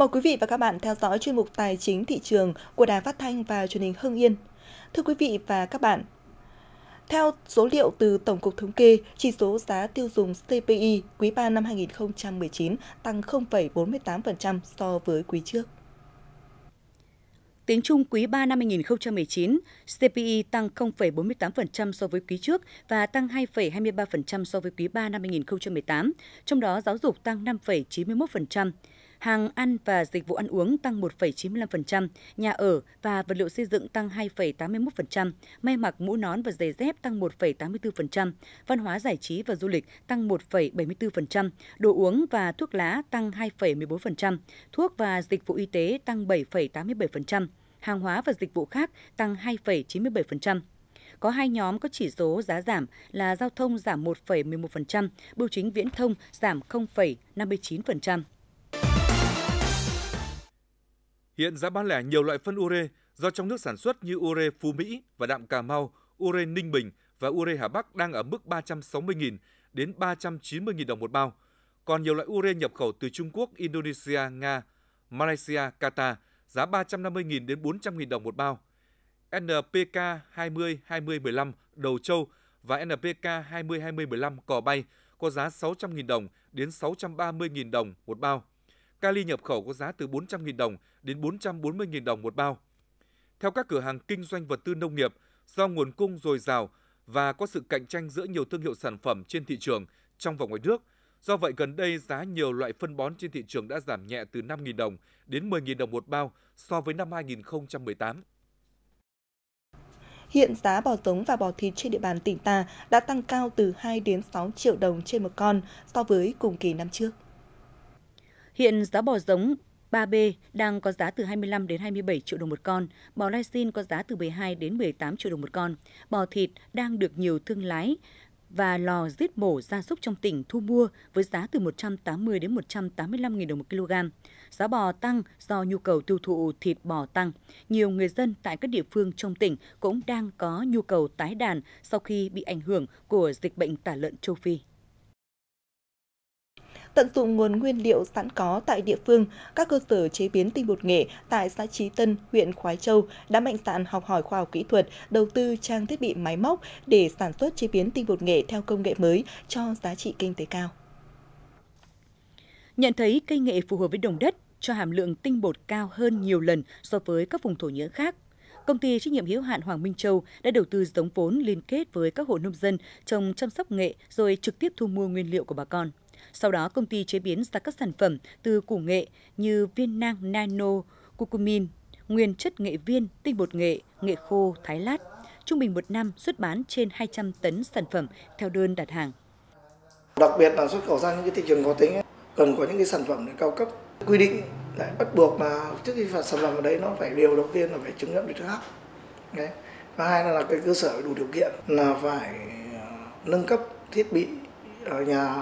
Mời quý vị và các bạn theo dõi chuyên mục Tài chính thị trường của Đài Phát thanh và Truyền hình Hưng Yên. Thưa quý vị và các bạn, theo số liệu từ Tổng cục Thống kê, chỉ số giá tiêu dùng CPI quý 3 năm 2019 tăng 0,48% so với quý trước. Tính chung quý 3 năm 2019, CPI tăng 0,48% so với quý trước và tăng 2,23% so với quý 3 năm 2018, trong đó giáo dục tăng 5,91% hàng ăn và dịch vụ ăn uống tăng 1,95%, nhà ở và vật liệu xây dựng tăng 2,81%, may mặc mũ nón và giày dép tăng 1,84%, văn hóa giải trí và du lịch tăng 1,74%, đồ uống và thuốc lá tăng 2,14%, thuốc và dịch vụ y tế tăng 7,87%, hàng hóa và dịch vụ khác tăng 2,97% có hai nhóm có chỉ số giá giảm là giao thông giảm 1,11%, bưu chính viễn thông giảm 0,59%. Hiện giá bán lẻ nhiều loại phân ure do trong nước sản xuất như ure Phú Mỹ và đạm Cà Mau, ure Ninh Bình và ure Hà Bắc đang ở mức 360.000 đến 390.000 đồng một bao. Còn nhiều loại ure nhập khẩu từ Trung Quốc, Indonesia, Nga, Malaysia, Qatar giá 350.000 đến 400.000 đồng một bao. NPK 20-20-15 Đầu Châu và NPK 20-20-15 Cò Bay có giá 600.000 đồng đến 630.000 đồng một bao. Kali nhập khẩu có giá từ 400.000 đồng đến 440.000 đồng một bao. Theo các cửa hàng kinh doanh vật tư nông nghiệp, do nguồn cung dồi dào và có sự cạnh tranh giữa nhiều thương hiệu sản phẩm trên thị trường trong và ngoài nước, do vậy gần đây giá nhiều loại phân bón trên thị trường đã giảm nhẹ từ 5.000 đồng đến 10.000 đồng một bao so với năm 2018. Hiện giá bò giống và bò thịt trên địa bàn tỉnh ta đã tăng cao từ 2 đến 6 triệu đồng trên một con so với cùng kỳ năm trước. Hiện giá bò giống 3B đang có giá từ 25 đến 27 triệu đồng một con, bò lai lysine có giá từ 12 đến 18 triệu đồng một con, bò thịt đang được nhiều thương lái và lò giết mổ gia súc trong tỉnh thu mua với giá từ 180 đến 185 000 đồng một kg. Giá bò tăng do nhu cầu tiêu thụ thịt bò tăng. Nhiều người dân tại các địa phương trong tỉnh cũng đang có nhu cầu tái đàn sau khi bị ảnh hưởng của dịch bệnh tả lợn châu Phi tận dụng nguồn nguyên liệu sẵn có tại địa phương, các cơ sở chế biến tinh bột nghệ tại xã Trí Tân, huyện Khói Châu đã mạnh dạn học hỏi khoa học kỹ thuật, đầu tư trang thiết bị máy móc để sản xuất chế biến tinh bột nghệ theo công nghệ mới cho giá trị kinh tế cao. Nhận thấy cây nghệ phù hợp với đồng đất, cho hàm lượng tinh bột cao hơn nhiều lần so với các vùng thổ nhưỡng khác. Công ty trách nhiệm hữu hạn Hoàng Minh Châu đã đầu tư giống vốn liên kết với các hộ nông dân trồng chăm sóc nghệ rồi trực tiếp thu mua nguyên liệu của bà con. Sau đó, công ty chế biến ra các sản phẩm từ củ nghệ như viên nang nano, cucumin, nguyên chất nghệ viên, tinh bột nghệ, nghệ khô, thái lát. Trung bình một năm xuất bán trên 200 tấn sản phẩm theo đơn đặt hàng. Đặc biệt là xuất khẩu sang những cái thị trường khó tính ấy, cần có những cái sản phẩm để cao cấp quy định lại bắt buộc là trước khi phạt sản phẩm ở đấy nó phải điều đầu tiên là phải chứng nhận về thứ hấp đấy. và hai là, là cái cơ sở đủ điều kiện là phải ờ, nâng cấp thiết bị ở nhà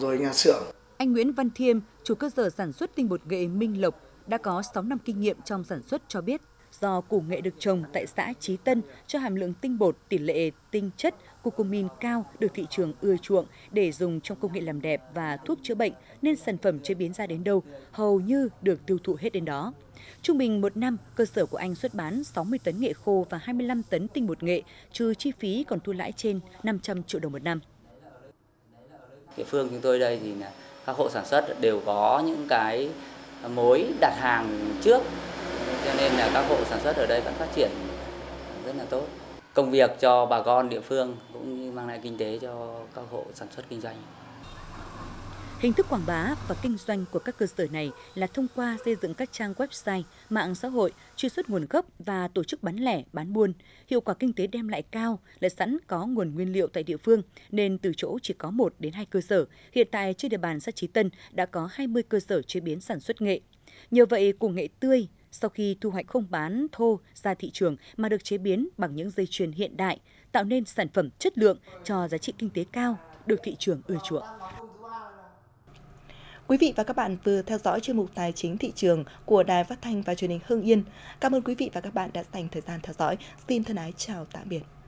rồi nhà xưởng. Anh Nguyễn Văn Thiêm, chủ cơ sở sản xuất tinh bột nghệ Minh Lộc, đã có 6 năm kinh nghiệm trong sản xuất cho biết do củ nghệ được trồng tại xã Trí Tân cho hàm lượng tinh bột, tỷ lệ tinh chất cucumin cao được thị trường ưa chuộng để dùng trong công nghệ làm đẹp và thuốc chữa bệnh nên sản phẩm chế biến ra đến đâu hầu như được tiêu thụ hết đến đó. Trung bình một năm, cơ sở của anh xuất bán 60 tấn nghệ khô và 25 tấn tinh bột nghệ, trừ chi phí còn thu lãi trên 500 triệu đồng một năm. Địa phương chúng tôi đây thì là các hộ sản xuất đều có những cái mối đặt hàng trước cho nên là các hộ sản xuất ở đây vẫn phát triển rất là tốt. Công việc cho bà con địa phương cũng như mang lại kinh tế cho các hộ sản xuất kinh doanh. Hình thức quảng bá và kinh doanh của các cơ sở này là thông qua xây dựng các trang website, mạng xã hội, truy xuất nguồn gốc và tổ chức bán lẻ, bán buôn. Hiệu quả kinh tế đem lại cao, lại sẵn có nguồn nguyên liệu tại địa phương, nên từ chỗ chỉ có 1 đến 2 cơ sở. Hiện tại trên địa bàn xã Trí Tân đã có 20 cơ sở chế biến sản xuất nghệ. Nhờ vậy, củ nghệ tươi, sau khi thu hoạch không bán thô ra thị trường mà được chế biến bằng những dây chuyền hiện đại, tạo nên sản phẩm chất lượng cho giá trị kinh tế cao, được thị trường ưa chuộng. Quý vị và các bạn vừa theo dõi chuyên mục Tài chính thị trường của Đài Phát thanh và Truyền hình Hưng Yên. Cảm ơn quý vị và các bạn đã dành thời gian theo dõi. Xin thân ái chào tạm biệt.